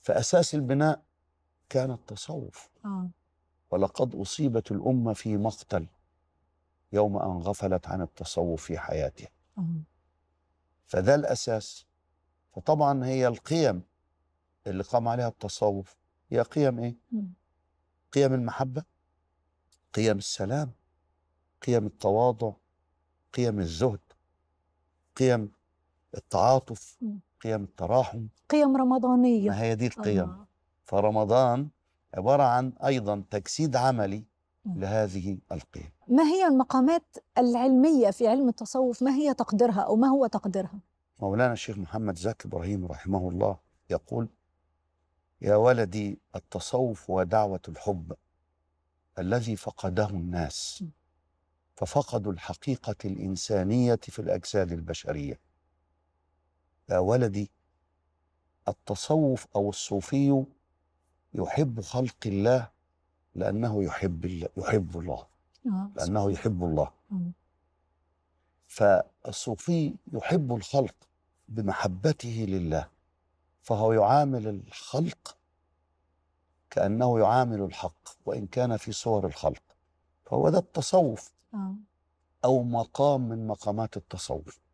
فأساس البناء كان التصوف آه. ولقد أصيبت الأمة في مقتل يوم أن غفلت عن التصوف في حياتها آه. فذا الأساس فطبعا هي القيم اللي قام عليها التصوف هي قيم إيه؟ قيم المحبة قيم السلام قيم التواضع قيم الزهد قيم التعاطف قيم التراحم قيم رمضانية ما هي دي القيم الله. فرمضان عبارة عن أيضا تجسيد عملي لهذه القيم ما هي المقامات العلمية في علم التصوف ما هي تقديرها أو ما هو تقديرها مولانا الشيخ محمد زكي إبراهيم رحمه الله يقول يا ولدي التصوف هو دعوة الحب الذي فقده الناس ففقدوا الحقيقة الإنسانية في الأجساد البشرية يا ولدي التصوف أو الصوفي يحب خلق الله لأنه يحب الله يحب الله آه، لأنه يحب الله آه. فالصوفي يحب الخلق بمحبته لله فهو يعامل الخلق كأنه يعامل الحق وإن كان في صور الخلق فهو ده التصوف آه. أو مقام من مقامات التصوف